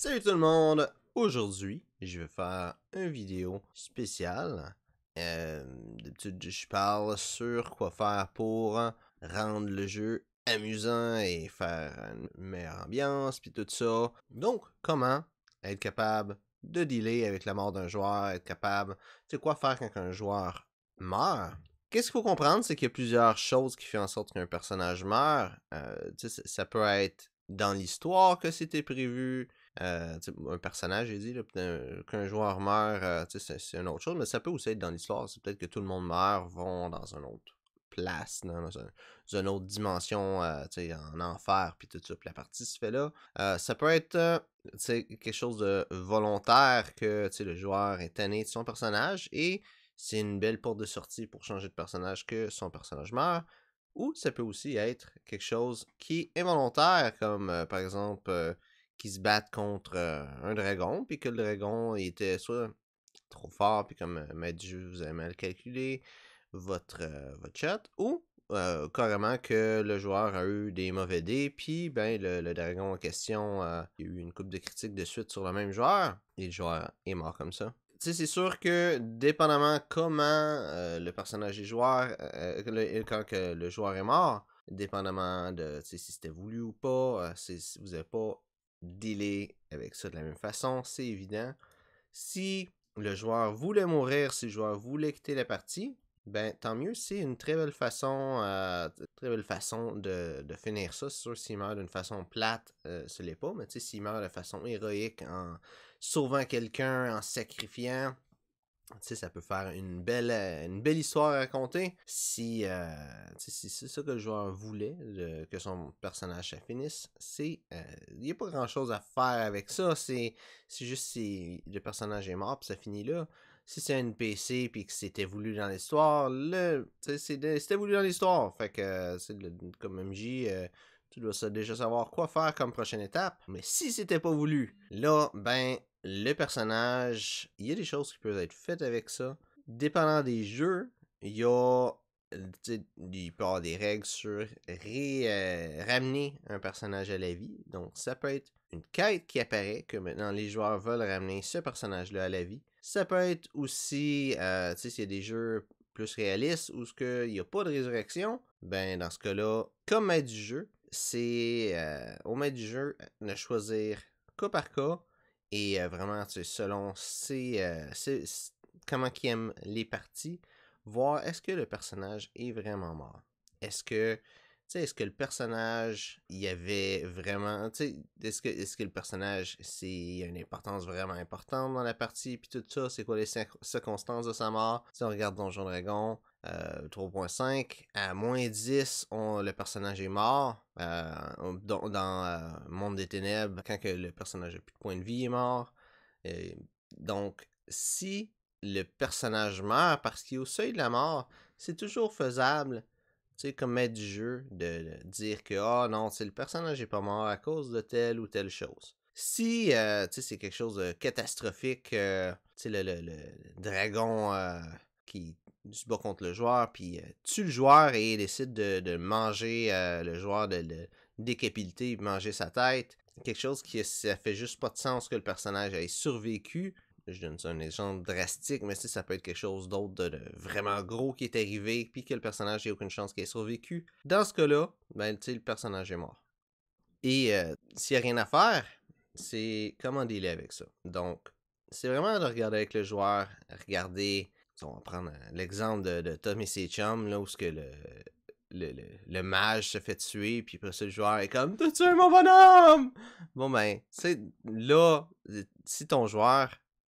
Salut tout le monde! Aujourd'hui, je vais faire une vidéo spéciale. Euh, d'habitude, je parle sur quoi faire pour rendre le jeu amusant et faire une meilleure ambiance, puis tout ça. Donc, comment être capable de dealer avec la mort d'un joueur, être capable, tu sais quoi faire quand un joueur meurt. Qu'est-ce qu'il faut comprendre, c'est qu'il y a plusieurs choses qui font en sorte qu'un personnage meurt. Euh, ça peut être dans l'histoire que c'était prévu, euh, un personnage, j'ai dit, qu'un joueur meurt, euh, c'est une autre chose, mais ça peut aussi être dans l'histoire. C'est peut-être que tout le monde meurt, vont dans une autre place, dans, une, autre dimension, euh, en enfer, puis tout ça, puis la partie se fait là. ça peut être quelque chose de volontaire que le joueur est tanné de son personnage, et c'est une belle porte de sortie pour changer de personnage que son personnage meurt ou ça peut aussi être quelque chose qui est volontaire, comme par exemple, qui se battent contre un dragon, puis que le dragon était soit trop fort, puis comme jeu, vous avez mal calculé votre, chat, ou carrément que le joueur a eu des mauvais dés, puis ben, le, dragon en question a eu une coupe de critiques de suite sur le même joueur, et le joueur est mort comme ça. Tu sais, c'est sûr que dépendamment comment le personnage est joueur, quand que le joueur est mort, dépendamment de si c'était voulu ou pas, si vous n'avez pas dealer avec ça de la même façon, c'est évident. Si le joueur voulait mourir, si le joueur voulait quitter la partie, ben tant mieux, c'est une très belle façon, euh, très belle façon de, finir ça. C'est sûr, s'il meurt d'une façon plate, euh, ce n'est pas, mais s'il meurt de façon héroïque en sauvant quelqu'un, en sacrifiant, ça peut faire une belle, euh, une belle histoire à raconter. Euh, si, c'est ça que le joueur voulait, que son personnage finisse, c'est. Euh, il n'y a pas grand chose à faire avec ça. C'est juste si le personnage est mort, puis ça finit là si c'est un PC puis que c'était voulu dans l'histoire, c'était voulu dans l'histoire. Fait que c'est comme MJ, euh, tu dois déjà savoir quoi faire comme prochaine étape. Mais si c'était pas voulu, là, ben le personnage, il y a des choses qui peuvent être faites avec ça. Dépendant des jeux, il y a peut y avoir des règles sur euh, ramener un personnage à la vie. Donc, ça peut être une quête qui apparaît, que maintenant les joueurs veulent ramener ce personnage-là à la vie. Ça peut être aussi, euh, tu sais, s'il y a des jeux plus réalistes où il n'y a pas de résurrection, ben dans ce cas-là, comme maître du jeu, c'est euh, au maître du jeu de choisir cas par cas et euh, vraiment tu sais, selon comment qu'il aime les parties, voir est-ce que le personnage est vraiment mort. Est-ce que est-ce que le personnage, il y avait vraiment, est-ce que, est que le personnage, c'est une importance vraiment importante dans la partie, puis tout ça, c'est quoi les circonstances de sa mort? Si on regarde Donjon Dragon, 3.5, euh, à moins 10, on, le personnage est mort. Euh, dans, euh, Monde des Ténèbres, quand que le personnage n'a plus de points de vie, il est mort. donc, si le personnage meurt parce qu'il est au seuil de la mort, c'est toujours faisable sais, comme mettre du jeu, de, dire que, oh, non, c'est le personnage est pas mort à cause de telle ou telle chose. Si, euh, tu sais, c'est quelque chose de catastrophique, euh, tu sais, le, dragon euh, qui se bat contre le joueur, puis tue le joueur et décide de, manger le joueur, de le décapiter, manger sa tête. Quelque chose qui, ça fait juste pas de sens que le personnage ait survécu je donne ça un exemple drastique, mais si ça peut être quelque chose d'autre de, vraiment gros qui est arrivé, puis que le personnage n'a aucune chance qu'il ait survécu, dans ce cas-là, ben, le personnage est mort. Et euh, s'il n'y a rien à faire, c'est comment dealer avec ça. Donc, c'est vraiment de regarder avec le joueur, regarder, on va prendre euh, l'exemple de, Tommy Tom et là, où que le, le, mage se fait tuer, puis après ça, le joueur est comme T'as tué mon bonhomme Bon, ben, c'est là, si ton joueur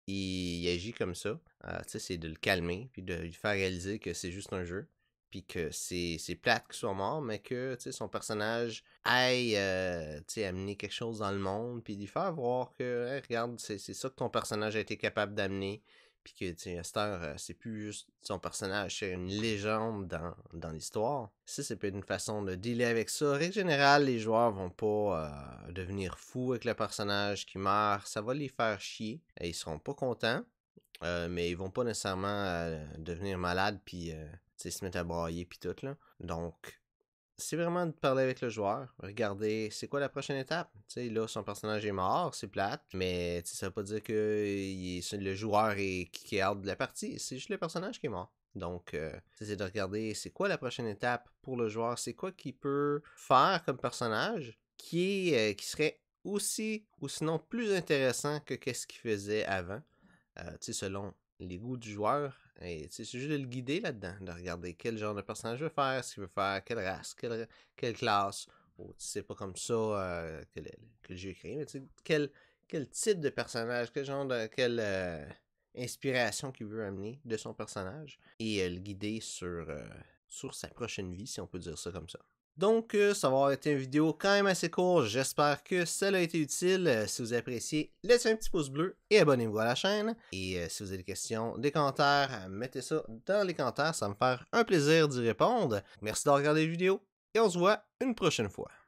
il, agit comme ça. Ah, c'est de le calmer, puis de lui faire réaliser que c'est juste un jeu, puis que c'est plate qu'il soit mort, mais que son personnage aille euh, sais amener quelque chose dans le monde, puis lui faire voir que, regarde, c'est ça que ton personnage a été capable d'amener, puis que, Esther, euh, c'est plus juste son personnage, c'est une légende dans, dans l'histoire. Si c'est être une façon de dealer avec ça. En règle générale, les joueurs vont pas euh, devenir fous avec le personnage qui meurt. Ça va les faire chier. Et ils seront pas contents. Euh, mais ils vont pas nécessairement devenir malades puis se mettre à brailler puis tout là. Donc c'est vraiment de parler avec le joueur, regarder c'est quoi la prochaine étape. là, son personnage est mort, c'est plate, mais ça veut pas dire que le joueur est, qui est de la partie, c'est juste le personnage qui est mort. Donc, euh, c'est de regarder c'est quoi la prochaine étape pour le joueur, c'est quoi qu'il peut faire comme personnage qui, euh, qui serait aussi ou sinon plus intéressant que ce qu'il faisait avant, euh, selon les goûts du joueur. Et c'est juste de le guider là-dedans, de regarder quel genre de personnage veut faire, ce qu'il veut faire, quelle race, quelle, classe. c'est oh, pas comme ça euh, que, j'ai que, créé, mais quel, quel type de personnage, quel genre de. quelle euh, inspiration qu'il veut amener de son personnage. Et euh, le guider sur, sur sa prochaine vie, si on peut dire ça comme ça. Donc, euh, ça va être une vidéo quand même assez courte. J'espère que ça a été utile. Euh, si vous appréciez, laissez un petit pouce bleu et abonnez-vous à la chaîne. Et euh, si vous avez des questions, des commentaires, mettez ça dans les commentaires. Ça me faire un plaisir d'y répondre. Merci d'avoir regardé la vidéo et on se voit une prochaine fois.